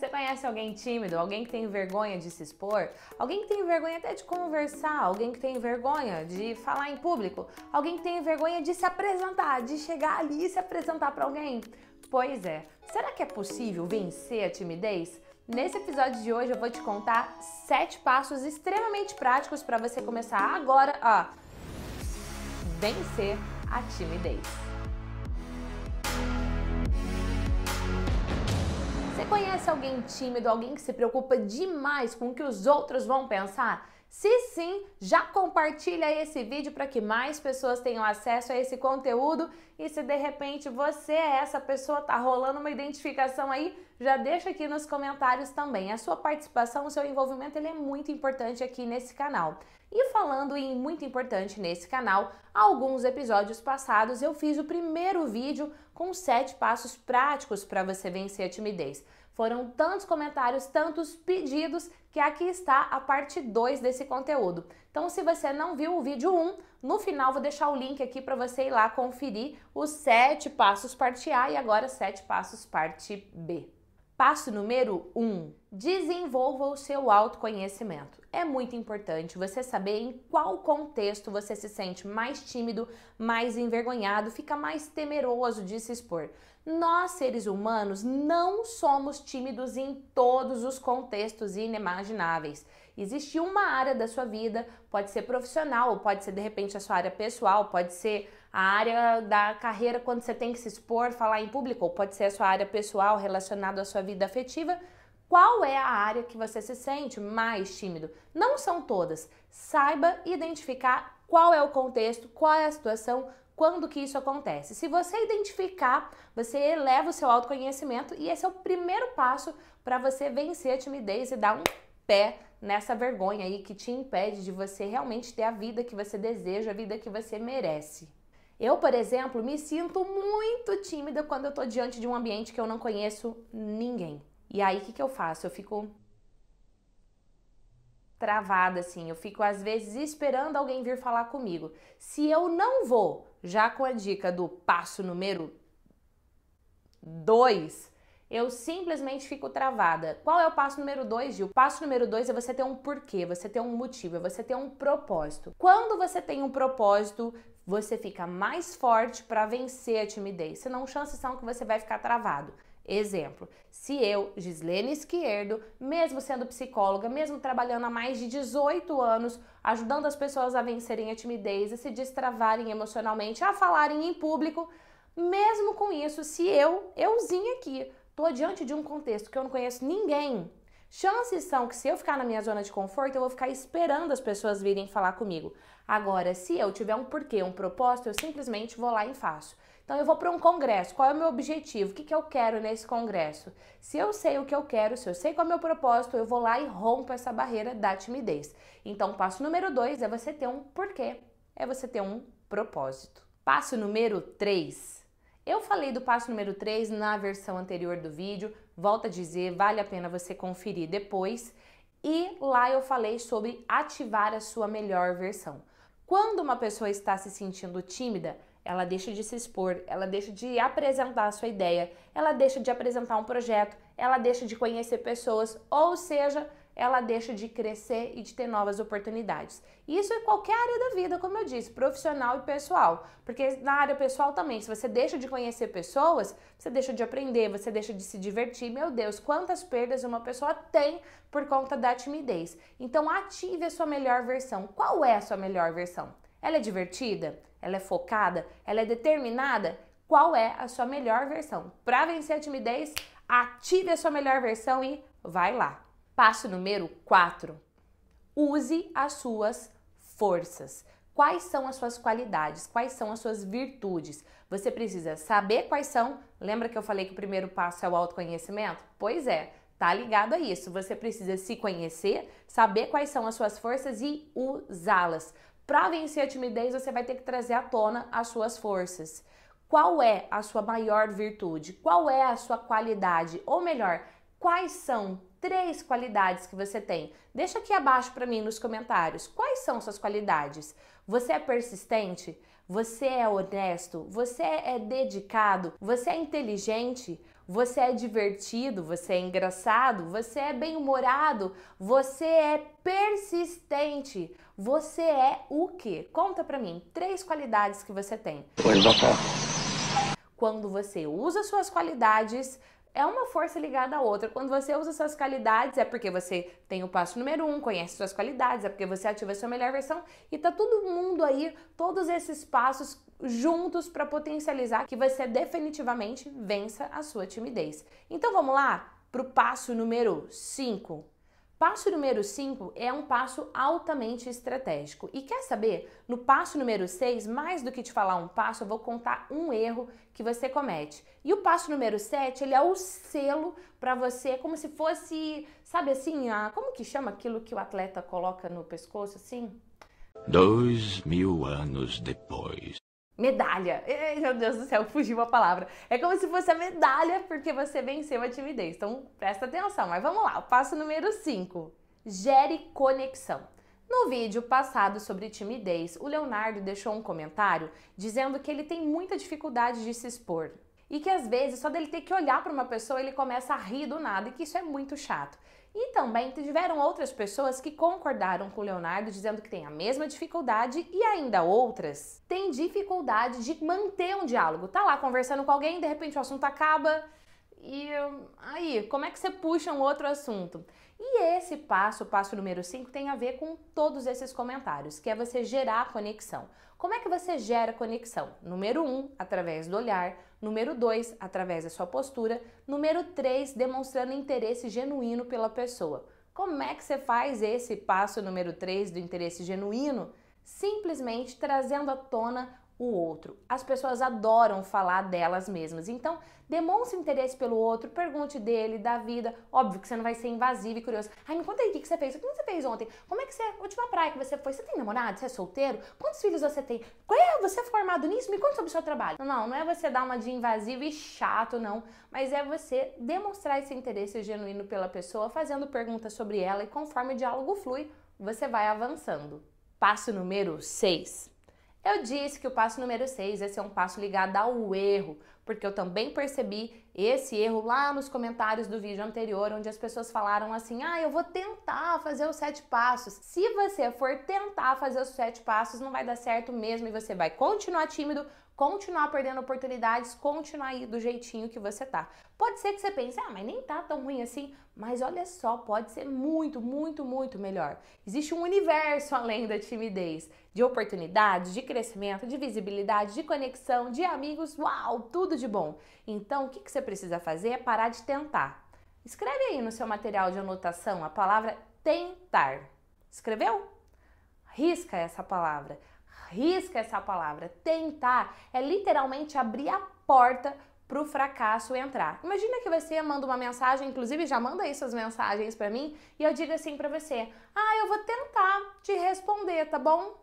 Você conhece alguém tímido, alguém que tem vergonha de se expor, alguém que tem vergonha até de conversar, alguém que tem vergonha de falar em público, alguém que tem vergonha de se apresentar, de chegar ali e se apresentar para alguém? Pois é, será que é possível vencer a timidez? Nesse episódio de hoje eu vou te contar 7 passos extremamente práticos para você começar agora a vencer a timidez. conhece alguém tímido, alguém que se preocupa demais com o que os outros vão pensar? Se sim, já compartilha esse vídeo para que mais pessoas tenham acesso a esse conteúdo e se de repente você é essa pessoa, tá rolando uma identificação aí, já deixa aqui nos comentários também. A sua participação, o seu envolvimento, ele é muito importante aqui nesse canal. E falando em muito importante nesse canal, alguns episódios passados eu fiz o primeiro vídeo com sete passos práticos para você vencer a timidez. Foram tantos comentários, tantos pedidos, que aqui está a parte 2 desse conteúdo. Então, se você não viu o vídeo 1, um, no final vou deixar o link aqui para você ir lá conferir os 7 passos parte A e agora 7 passos parte B. Passo número 1: um, desenvolva o seu autoconhecimento. É muito importante você saber em qual contexto você se sente mais tímido, mais envergonhado, fica mais temeroso de se expor. Nós, seres humanos, não somos tímidos em todos os contextos inimagináveis. Existe uma área da sua vida, pode ser profissional, pode ser de repente a sua área pessoal, pode ser a área da carreira quando você tem que se expor, falar em público, ou pode ser a sua área pessoal relacionada à sua vida afetiva. Qual é a área que você se sente mais tímido? Não são todas. Saiba identificar qual é o contexto, qual é a situação, quando que isso acontece. Se você identificar, você eleva o seu autoconhecimento e esse é o primeiro passo para você vencer a timidez e dar um pé nessa vergonha aí que te impede de você realmente ter a vida que você deseja, a vida que você merece. Eu, por exemplo, me sinto muito tímida quando eu tô diante de um ambiente que eu não conheço ninguém. E aí o que, que eu faço? Eu fico travada assim, eu fico às vezes esperando alguém vir falar comigo. Se eu não vou, já com a dica do passo número 2, eu simplesmente fico travada. Qual é o passo número 2, Gil? O passo número 2 é você ter um porquê, você ter um motivo, é você ter um propósito. Quando você tem um propósito, você fica mais forte para vencer a timidez. Senão, chances são que você vai ficar travado. Exemplo, se eu, Gislene Esquerdo, mesmo sendo psicóloga, mesmo trabalhando há mais de 18 anos, ajudando as pessoas a vencerem a timidez e se destravarem emocionalmente, a falarem em público, mesmo com isso, se eu, euzinha aqui, tô diante de um contexto que eu não conheço ninguém Chances são que se eu ficar na minha zona de conforto, eu vou ficar esperando as pessoas virem falar comigo. Agora, se eu tiver um porquê, um propósito, eu simplesmente vou lá e faço. Então, eu vou para um congresso. Qual é o meu objetivo? O que, que eu quero nesse congresso? Se eu sei o que eu quero, se eu sei qual é o meu propósito, eu vou lá e rompo essa barreira da timidez. Então, passo número dois é você ter um porquê, é você ter um propósito. Passo número 3. Eu falei do passo número 3 na versão anterior do vídeo, Volta a dizer, vale a pena você conferir depois. E lá eu falei sobre ativar a sua melhor versão. Quando uma pessoa está se sentindo tímida, ela deixa de se expor, ela deixa de apresentar a sua ideia, ela deixa de apresentar um projeto, ela deixa de conhecer pessoas, ou seja, ela deixa de crescer e de ter novas oportunidades. Isso é qualquer área da vida, como eu disse, profissional e pessoal. Porque na área pessoal também, se você deixa de conhecer pessoas, você deixa de aprender, você deixa de se divertir. Meu Deus, quantas perdas uma pessoa tem por conta da timidez. Então ative a sua melhor versão. Qual é a sua melhor versão? Ela é divertida? Ela é focada? Ela é determinada? Qual é a sua melhor versão? Para vencer a timidez, ative a sua melhor versão e vai lá. Passo número 4. Use as suas forças. Quais são as suas qualidades? Quais são as suas virtudes? Você precisa saber quais são. Lembra que eu falei que o primeiro passo é o autoconhecimento? Pois é, tá ligado a isso. Você precisa se conhecer, saber quais são as suas forças e usá-las. Para vencer a timidez, você vai ter que trazer à tona as suas forças. Qual é a sua maior virtude? Qual é a sua qualidade? Ou melhor, quais são três qualidades que você tem. Deixa aqui abaixo para mim nos comentários. Quais são suas qualidades? Você é persistente? Você é honesto? Você é dedicado? Você é inteligente? Você é divertido? Você é engraçado? Você é bem-humorado? Você é persistente? Você é o que? Conta para mim. três qualidades que você tem. Quando você usa suas qualidades, é uma força ligada à outra. Quando você usa suas qualidades, é porque você tem o passo número um, conhece suas qualidades, é porque você ativa a sua melhor versão e tá todo mundo aí, todos esses passos juntos para potencializar que você definitivamente vença a sua timidez. Então vamos lá pro passo número 5. Passo número 5 é um passo altamente estratégico. E quer saber? No passo número 6, mais do que te falar um passo, eu vou contar um erro que você comete. E o passo número 7, ele é o selo para você, como se fosse, sabe assim, a, como que chama aquilo que o atleta coloca no pescoço assim? Dois mil anos depois medalha. meu Deus do céu, fugiu a palavra. É como se fosse a medalha porque você venceu a timidez. Então presta atenção, mas vamos lá. O passo número 5: gere conexão. No vídeo passado sobre timidez, o Leonardo deixou um comentário dizendo que ele tem muita dificuldade de se expor. E que às vezes, só dele ter que olhar para uma pessoa, ele começa a rir do nada e que isso é muito chato. E também tiveram outras pessoas que concordaram com Leonardo, dizendo que tem a mesma dificuldade e ainda outras têm dificuldade de manter um diálogo. Tá lá conversando com alguém, de repente o assunto acaba e hum, aí, como é que você puxa um outro assunto? E esse passo, passo número 5, tem a ver com todos esses comentários, que é você gerar conexão. Como é que você gera conexão? Número 1, um, através do olhar. Número 2, através da sua postura. Número 3, demonstrando interesse genuíno pela pessoa. Como é que você faz esse passo número 3 do interesse genuíno? Simplesmente trazendo à tona o outro. As pessoas adoram falar delas mesmas. Então, demonstre interesse pelo outro, pergunte dele, da vida. Óbvio que você não vai ser invasivo e curioso. Ai, me conta aí o que você fez. O que você fez ontem? Como é que você. Última praia que você foi? Você tem namorado? Você é solteiro? Quantos filhos você tem? Qual é? Você é formado nisso? Me conta sobre o seu trabalho. Não, não, não é você dar uma de invasivo e chato, não. Mas é você demonstrar esse interesse genuíno pela pessoa, fazendo perguntas sobre ela e conforme o diálogo flui, você vai avançando. Passo número 6 eu disse que o passo número 6, esse é um passo ligado ao erro, porque eu também percebi esse erro lá nos comentários do vídeo anterior, onde as pessoas falaram assim: ah, eu vou tentar fazer os sete passos. Se você for tentar fazer os sete passos, não vai dar certo mesmo e você vai continuar tímido, continuar perdendo oportunidades, continuar aí do jeitinho que você tá. Pode ser que você pense, ah, mas nem tá tão ruim assim, mas olha só, pode ser muito, muito, muito melhor. Existe um universo além da timidez, de oportunidades, de crescimento, de visibilidade, de conexão, de amigos, uau, tudo de bom. Então, o que, que você precisa fazer é parar de tentar. Escreve aí no seu material de anotação a palavra tentar. Escreveu? Risca essa palavra risca essa palavra. Tentar é literalmente abrir a porta para o fracasso entrar. Imagina que você manda uma mensagem, inclusive já manda aí suas mensagens para mim, e eu digo assim para você: "Ah, eu vou tentar te responder, tá bom?"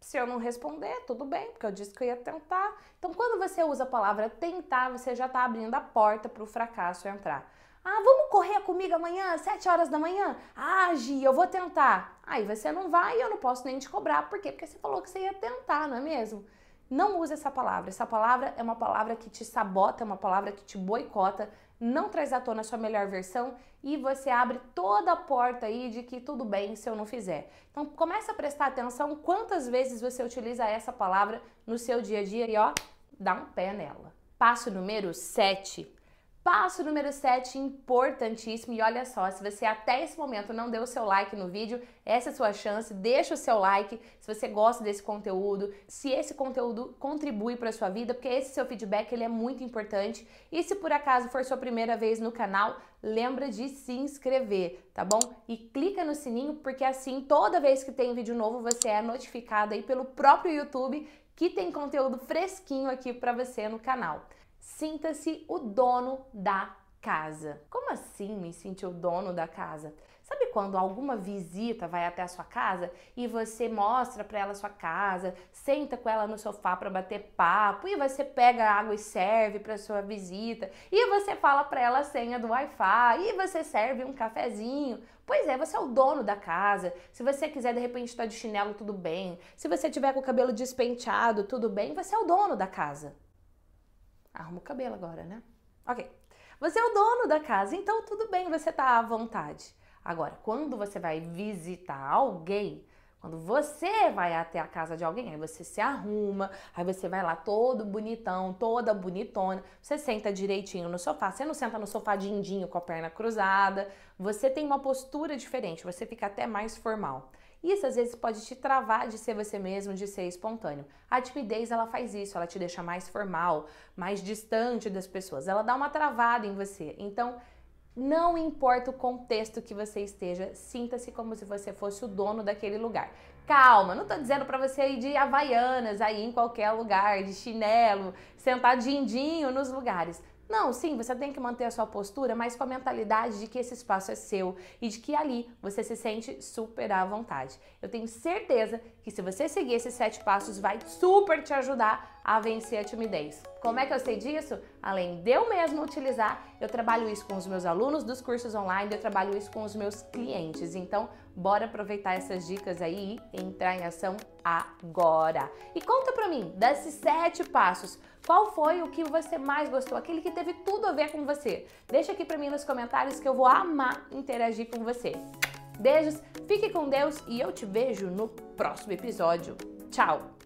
Se eu não responder, tudo bem, porque eu disse que eu ia tentar. Então, quando você usa a palavra tentar, você já está abrindo a porta para o fracasso entrar. Ah, vamos correr comigo amanhã, 7 horas da manhã? Ah, Gi, eu vou tentar. Aí você não vai e eu não posso nem te cobrar. Por quê? Porque você falou que você ia tentar, não é mesmo? Não use essa palavra. Essa palavra é uma palavra que te sabota, é uma palavra que te boicota, não traz à tona a sua melhor versão e você abre toda a porta aí de que tudo bem se eu não fizer. Então começa a prestar atenção quantas vezes você utiliza essa palavra no seu dia a dia e ó, dá um pé nela. Passo número 7 Passo número 7, importantíssimo. E olha só, se você até esse momento não deu o seu like no vídeo, essa é a sua chance. Deixa o seu like se você gosta desse conteúdo, se esse conteúdo contribui para a sua vida, porque esse seu feedback ele é muito importante. E se por acaso for sua primeira vez no canal, lembra de se inscrever, tá bom? E clica no sininho, porque assim toda vez que tem vídeo novo você é notificado aí pelo próprio YouTube que tem conteúdo fresquinho aqui para você no canal. Sinta-se o dono da casa. Como assim me sentir o dono da casa? Sabe quando alguma visita vai até a sua casa e você mostra para ela a sua casa, senta com ela no sofá para bater papo e você pega água e serve para sua visita, e você fala para ela a senha do Wi-Fi, e você serve um cafezinho. Pois é, você é o dono da casa. Se você quiser de repente estar tá de chinelo, tudo bem. Se você tiver com o cabelo despenteado, tudo bem. Você é o dono da casa. Arruma o cabelo agora, né? Ok. Você é o dono da casa, então tudo bem, você tá à vontade. Agora, quando você vai visitar alguém, quando você vai até a casa de alguém, aí você se arruma, aí você vai lá todo bonitão, toda bonitona, você senta direitinho no sofá, você não senta no sofá dindinho com a perna cruzada, você tem uma postura diferente, você fica até mais formal. Isso às vezes pode te travar de ser você mesmo, de ser espontâneo. A timidez ela faz isso, ela te deixa mais formal, mais distante das pessoas, ela dá uma travada em você. Então, não importa o contexto que você esteja, sinta-se como se você fosse o dono daquele lugar. Calma, não tô dizendo para você ir de Havaianas aí em qualquer lugar, de chinelo, sentar dindinho nos lugares. Não, sim, você tem que manter a sua postura, mas com a mentalidade de que esse espaço é seu e de que ali você se sente super à vontade. Eu tenho certeza que se você seguir esses sete passos, vai super te ajudar a vencer a timidez. Como é que eu sei disso? Além de eu mesmo utilizar, eu trabalho isso com os meus alunos dos cursos online, eu trabalho isso com os meus clientes. Então, bora aproveitar essas dicas aí e entrar em ação agora. E conta pra mim, desses sete passos, qual foi o que você mais gostou? Aquele que teve tudo a ver com você. Deixa aqui para mim nos comentários que eu vou amar interagir com você. Beijos, fique com Deus e eu te vejo no próximo episódio. Tchau!